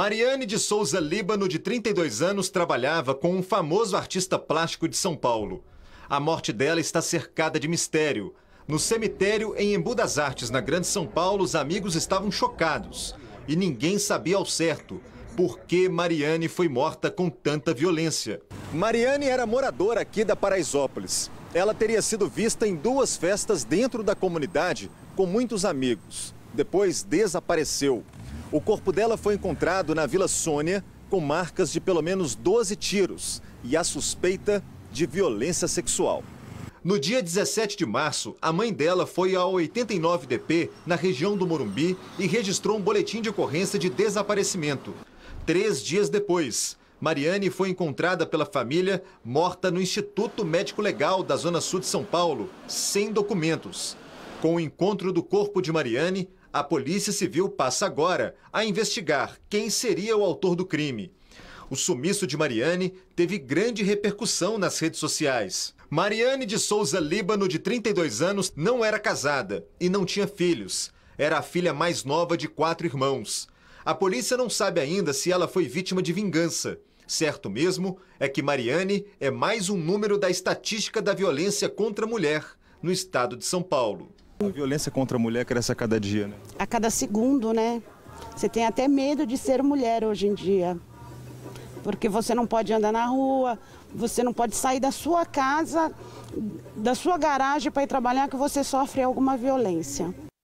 Mariane de Souza Líbano, de 32 anos, trabalhava com um famoso artista plástico de São Paulo. A morte dela está cercada de mistério. No cemitério em Embu das Artes, na Grande São Paulo, os amigos estavam chocados e ninguém sabia ao certo por que Mariane foi morta com tanta violência. Mariane era moradora aqui da Paraisópolis. Ela teria sido vista em duas festas dentro da comunidade com muitos amigos. Depois desapareceu. O corpo dela foi encontrado na Vila Sônia com marcas de pelo menos 12 tiros e a suspeita de violência sexual. No dia 17 de março, a mãe dela foi ao 89DP, na região do Morumbi, e registrou um boletim de ocorrência de desaparecimento. Três dias depois, Mariane foi encontrada pela família morta no Instituto Médico Legal da Zona Sul de São Paulo, sem documentos. Com o encontro do corpo de Mariane, a Polícia Civil passa agora a investigar quem seria o autor do crime. O sumiço de Mariane teve grande repercussão nas redes sociais. Mariane de Souza Líbano, de 32 anos, não era casada e não tinha filhos. Era a filha mais nova de quatro irmãos. A polícia não sabe ainda se ela foi vítima de vingança. Certo mesmo é que Mariane é mais um número da estatística da violência contra a mulher no estado de São Paulo. A violência contra a mulher cresce a cada dia, né? A cada segundo, né? Você tem até medo de ser mulher hoje em dia. Porque você não pode andar na rua, você não pode sair da sua casa, da sua garagem para ir trabalhar, que você sofre alguma violência.